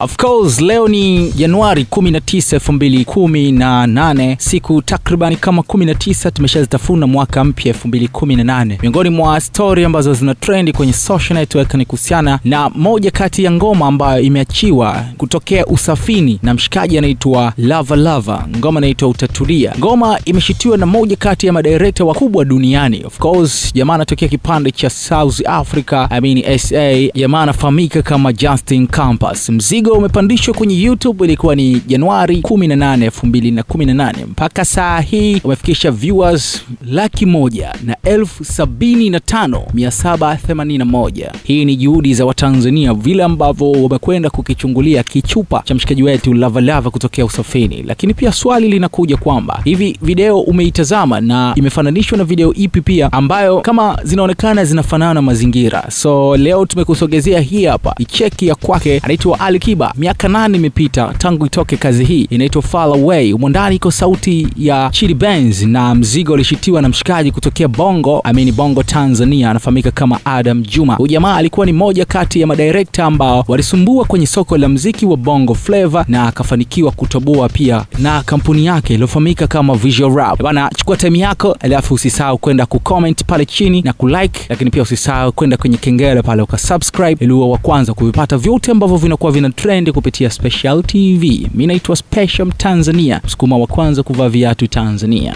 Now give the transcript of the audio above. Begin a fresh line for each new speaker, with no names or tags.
Of course leo ni Januari 19, 2018, siku takribani kama 19 tumeshazitafuna mwaka mpya 2018. Miongoni mwa stori ambazo zina trendi kwenye social network ni kuhusiana na moja kati ya ngoma ambayo imeachiwa kutokea Usafini na mshikaji anaitwa Lava Lava, ngoma inaitwa Utatulia. Ngoma imeshitiwa na moja kati ya madirekta wakubwa duniani. Of course jamaa anatokea kipande cha South Africa, I mean SA. Jamaa anafahamika kama Justin Campus. Mzigo Mzigo umepandishwa kwenye YouTube, ilikuwa ni Januari 18, 2018. Mpaka saa hii umefikisha viewers laki moja na elfu sabini na tano mia saba na moja. Hii ni juhudi za Watanzania vile ambavyo wamekwenda kukichungulia kichupa cha mshikaji wetu Lavalava kutokea Usafini. Lakini pia swali linakuja kwamba hivi video umeitazama na imefananishwa na video ipi pia ambayo kama zinaonekana zinafanana mazingira? So leo tumekusogezea hii hapa, icheki ya kwake, anaitwa Ali Alikiba. Miaka nane imepita tangu itoke kazi hii, inaitwa Far Away. Mwandani iko sauti ya Chili Benz na mzigo ulishitiwa na mshikaji kutokea Bongo, mean Bongo Tanzania, anafahamika kama Adam Juma. Huyu jamaa alikuwa ni moja kati ya madirekta ambao walisumbua kwenye soko la mziki wa Bongo Flava na akafanikiwa kutoboa pia na kampuni yake iliyofahamika kama Visual Rap. Eh, bana, chukua time yako, alafu usisahau kwenda kucomment pale chini na kulike, lakini pia usisahau kwenda kwenye kengele pale ukasubscribe ili uwe wa kwanza kuvipata vyote ambavyo vinakuwa vina Trend kupitia Special TV. Mimi naitwa Special Tanzania, msukuma wa kwanza kuvaa viatu Tanzania.